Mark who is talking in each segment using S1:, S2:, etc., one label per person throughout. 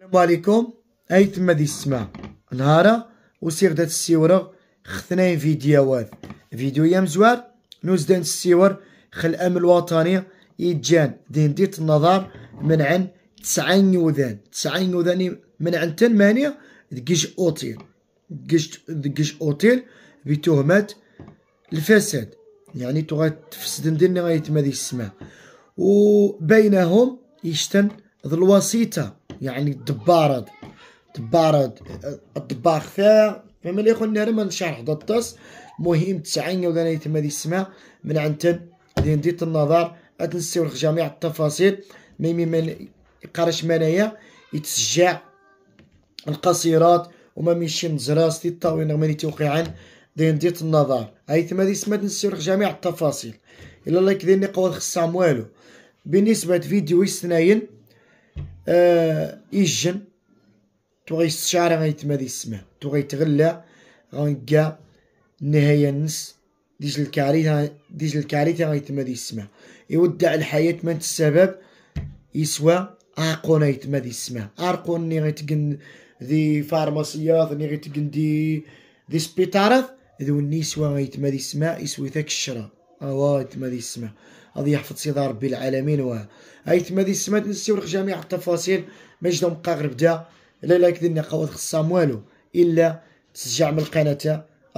S1: السلام عليكم ايتما تما دي السماع نهارا وسير دات السيورة خثنين فيديوهات فيديو يام مزوار نوز السيور خل الامن وطني يجان دين ديت النظر من عن تسعين وذان تسعين وذاني من عن تنمانية دقيش اوتيل دقيش دقيش اوتيل بتهمات الفساد يعني تو تفسد ندير غايتما دي السماع وبينهم يشتن ذو الوسيطه يعني دبارد دبارد الطباخ فيها فما لي خونا راه ما نشرح ضطس المهم تسعين وانا يتم هذه السماء من عنتن نديت النظر اتنسيو جميع التفاصيل مي مي من قرش منايا يتسجع القصيرات وما ميشي نزراس تي الطاوين غماني توقيعا دين ديت النظر هاي تما دي سمات نسيو جميع التفاصيل الا لايك ديني قوات خصها موالو بالنسبة فيديو اثنين آه، يجن الشعر غيتما غيتمادي السماء توغي تغلى غنكا النهاية نس ديجل الكارثة ديجل الكارثة غيتمادي السماء يودع الحياة من السبب يسوى عقونا يتمادي السماء أرقون ني غيتقن دي فارماسيات ني غيتقن دي دي سبيطارات ذو غيتما غيتمادي السماء يسوي ذاك الشرا اوا يتمادي السماء غادي يحفظ سيدي ربي العالمين و ايتما دي السما تنسيو جميع التفاصيل مجد غير بدا لا لايك ديال النقاوات خصام والو الا تسجع من القناه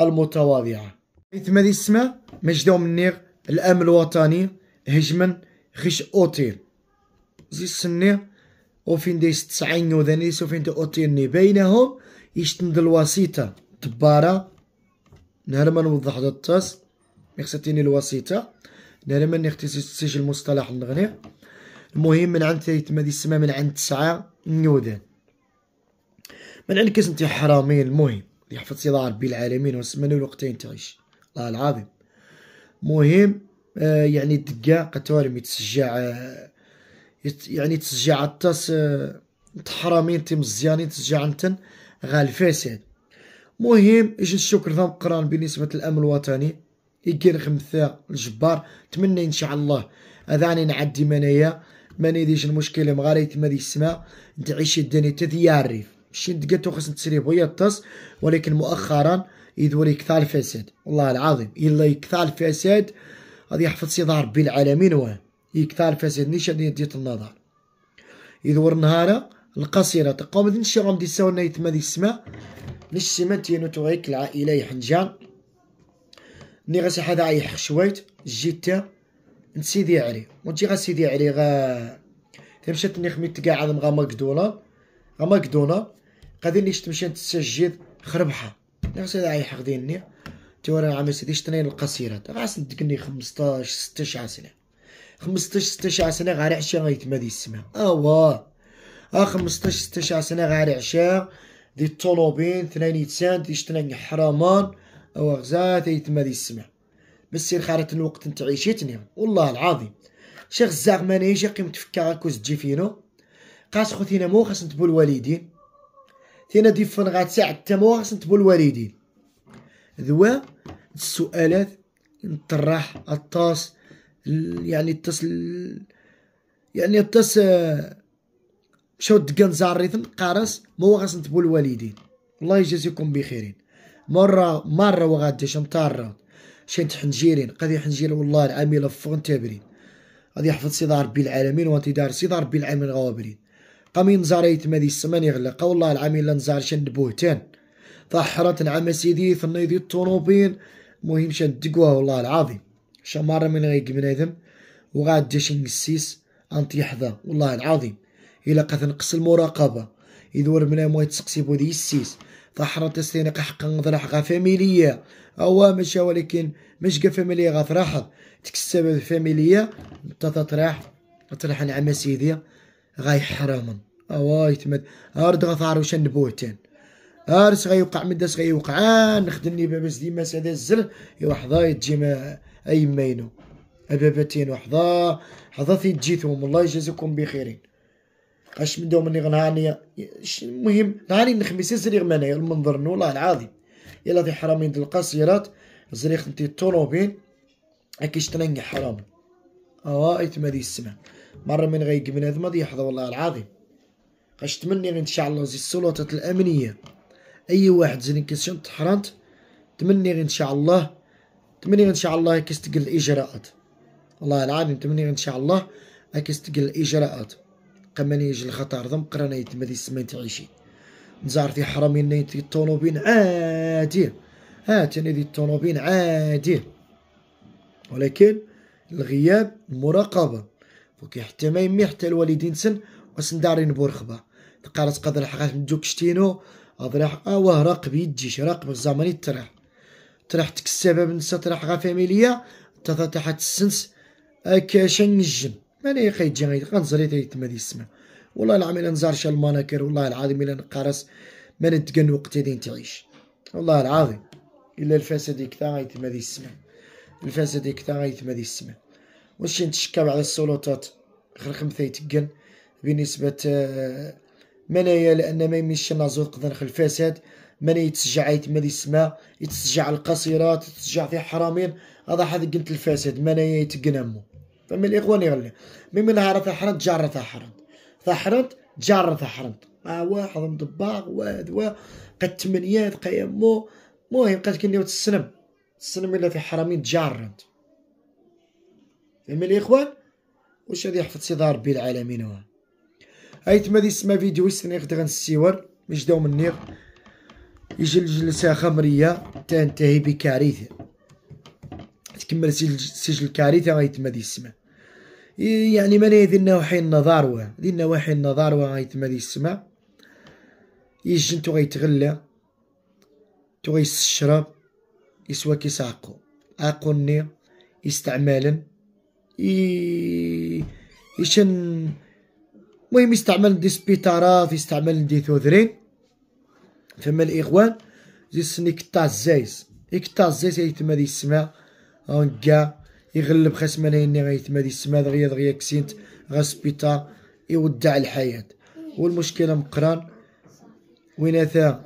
S1: المتواضعه ايتما دي السما مجد منير الامن الوطني هجمن غيش اوتيل زي السنير وفين دي ستسعين وذنيس وفين اوتيلني بينهم يشتند الوسيطه تباره نهار ما نوضح دوتاس الطاس الوسيطه لا ماني اختي تسجل المصطلح النغني المهم من عند تما دي السما من عند تسعة نيودان من عند كاس نتي حرامين المهم يحفظ الله ربي العالمين ونسمنا الوقتين تعيش الله العظيم مهم آه يعني الدقة قتوالم يتسجع آه يعني تسجع عطاس آه تحرامين تي مزيانين تسجع انتن غا مهم اجي الشكر ثم قران بالنسبة للأمن الوطني يكير غمثا الجبار نتمنى ان شاء الله اذاني نعدي منايا ما ديش المشكلة مغاري تما ديك السماء نتعيش الدنيا تذيا الريف شي دقاتو خاص نتسري بويا الطس ولكن مؤخرا يدوري كثر الفساد والله العظيم الا يكثر الفساد غادي يحفظ سي ربي العالمين واه يكثر الفساد نيش غادي ديت النظر يدور نهارا القصيرة تقوم ذن شغم دي ساونا يتما دي السماء نش سما تينو توغيك العائلة يحنجان ملي غا سيحا يحق شويت جيت نسيدي عليه ونتي غا سيدي عليه غا تمشات ني خميت تقاعد غا ماكدونا غا ماكدونا غادي نيشت تمشي تسجد خربحة ملي غا سيدي يحق ديني تي وراه عام سيدي شتنين القصيرات غا صدقني خمسطاش ستاش عشر سنة خمسطاش ستاش عشر سنة غاري عشا غا يتما دي السما أوا أ آه، خمسطاش ستاش عشر سنة غاري عشا دي الطونوبيل ثنين يتسان دي شتنين حرامان او غزا لي السمع بس سير خارت الوقت انت عيشتني والله العظيم شيخ الزاغ جا قيم تفكر كوز تجي فينو قاس خوتينا مو خاص نتبو الوالدين تينا ديفن غات ساعة تمو مو خاص نتبو الوالدين ذوا السؤالات نطرح الطاس يعني الطاس يعني الطاس آه، شو دقن زاريثن قارس مو خاص نتبو الوالدين الله يجازيكم بخيرين مرة مرة وغادي شمطارة شين حنجيرين قضي حنجير والله العام يلفغن تابرين غادي يحفظ نعم سيدي ربي العالمين وانت دار سيدي ربي العالمين غوابرين قامي نزاريت دي السمان يغلق والله العام الا نزار شند بوهتان طحرت العام سيدي ثنيدي الطنوبين مهم شندقوها والله العظيم شمارة من غيك بنادم وغادي شنقسيس انتي يحظى والله العظيم الا قد نقص المراقبة يدور من اموات تسقسي بودي السيس تحرط السينق قحق نضرح غا فاميليا أو ماشي ولكن مش غا فاميليا غا تراح تكسب فاميليا نتا تطرح تطرح نعم سيدي غا يحرم أو يتمد أرد غا ثار وش نبوتين أرس يوقع من غا يوقع آه، نخدم لي بابس ديما الزر الزل يوحضا يتجي ما أي مينو أبابتين حظا في تجيتهم الله يجازيكم بخيرين اش دوم مني غنهاني المهم نهاني نخميسين سريغ منايا المنظر والله العظيم يلا في حرامين القصيرات زريخ نتي الطونوبيل هاكي شترنقي حرام اه ايتما دي السما مره من غيق بنادم هذا يحظى والله العظيم قاش تمني غير ان شاء الله زي السلطات الامنيه اي واحد زين كيسيون تحرنت تمني غير ان شاء الله تمني غير ان شاء الله كيستقل الاجراءات والله العظيم تمني غير ان شاء الله كيستقل الاجراءات قماني يجي الخطر ضم قرانا يتما دي السمان تعيشي نزار في حرامين نيت الطونوبين عادي هاتني دي الطونوبين عادي ولكن الغياب مراقبة فوكي حتى ما يمي حتى الوالدين سن واسن دارين بورخبه تقارس قدر حقات ندوك شتينو اضرح اوه راقب يديش راقب زعما يترح تراح تكسبه من سطرح ترح غا فاميليا تضا تحت السنس اكاشا نجم ماني خيجي غير غنزريت تما دي السما والله العظيم الا نزار شال المناكر والله العظيم الا نقارس ما نتقن وقت دين تعيش والله العظيم الا الفساد يكثر يتما دي السما الفساد يكثر يتما دي السما واش نتشكى على السلطات خمسه يتقن بنسبة آه، منايا لأن ما نازو نازور قدر الفساد من يتسجع يتما دي السما يتسجع القصيرات يتسجع في حرامين هذا حد قلت الفساد منايا يتقنمو فمن الإخوان يغلي من لها تحرنت جارة تحرنت تحرنت جارة تحرنت مع واحد مطباق واد وا قد تمنيات قيم مو مهم قد كني تسلم تسلم إلا في حرمين تجارنت فمن الإخوان واش هذي حفظ سيدة ربي العالمين وها هاي تما دي سما فيديو يسني غدا غنسيور مش دوم منيغ يجي الجلسة خمرية تنتهي بكارثة تكمل سجل الكارثة غيتما دي السماء يعني من ذي النواحي ذنا ذي النواحي النظاروة غيتما ذي السماء يجن تو غيتغلى تو غيسشرب يسوا كيس عقو عقو ني يستعمالا يشن المهم يستعمل دي سبيتارات يستعمل دي ثوذرين فما الاخوان زي سني كتا الزايز كتا الزايز يتما ذي السماء يغلب خصم لاني غيتمادي السما دغيا دغيا كسينت غا سبيطار يودع الحياة والمشكلة مقران وين ثا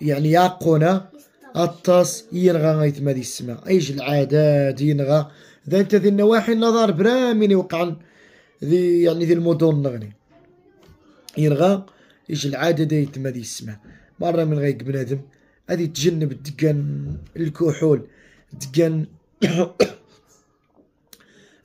S1: يعني يعقونا الطاس ينغى غيتمادي السما ايج العادات ينغى ذا انت ذي النواحي النظر برامين يوقع ذي يعني ذي المدن نغني ينغى ايج العادة دا يتمادي السما مرة من غيك بنادم هذه تجنب دقان الكحول دقان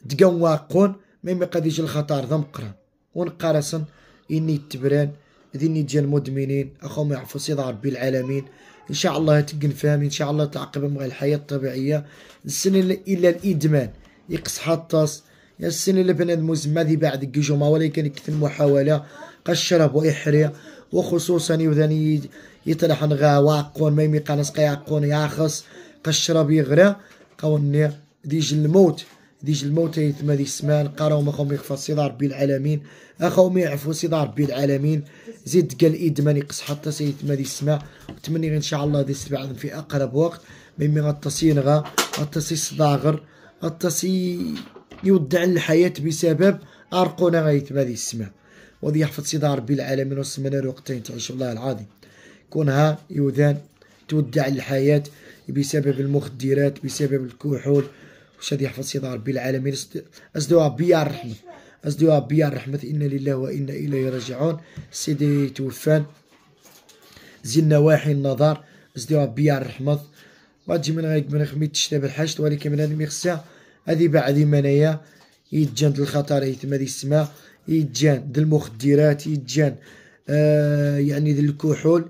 S1: دقن واقون ميمي قد يجي الخطر ذا مقران ونقارسن إني تبران ذيني جا المدمنين أخوهم يعفو سيد ربي العالمين إن شاء الله تقن فاهم إن شاء الله تعقب مع الحياة الطبيعية السنة إلا الإدمان يقص حطاس يا السنة اللي بنا زعما ذي بعد كيجوما ولكن كثير محاولة قشرب وإحرية وخصوصا يوذاني يطلع نغا واقون ميمي قانس قياقون ياخص قشرب يغرى قوني ديج الموت ديج الموت يتما ديج سمان ما اخاهم يخفى سيدي ربي العالمين مي يعفو سيدي ربي العالمين زيد قال ادمان يقص حتى سيتما دي سما نتمنى ان شاء الله دي سبع في اقرب وقت ميمي غطاسي غا غطاسي صداغر غطاسي يودع الحياة بسبب أرقونا غيتما دي السماء وذي يحفظ سيدي ربي العالمين وسمنا الوقتين تعيش الله العظيم كونها يودان تودع الحياة بسبب المخدرات بسبب الكحول باش هادي يحفظ سيدنا ربي العالمين أزدوها بيا الرحمة أزدوها بيا الرحمة إنا لله وإنا إليه راجعون سيدي توفان زلنا واحي النظر أزدوها بيا الرحمة ما تجي من غير من خميت تشتا بالحاج ولكن من هذه خصها هذه بعد منايا يتجان الخطر يتم هذه السماء يتجان د المخدرات يتجان آه يعني د الكحول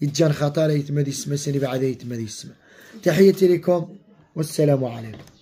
S1: يتجان خطر يتم هذه السماء سني بعد يتم هذه السماء تحياتي لكم والسلام عليكم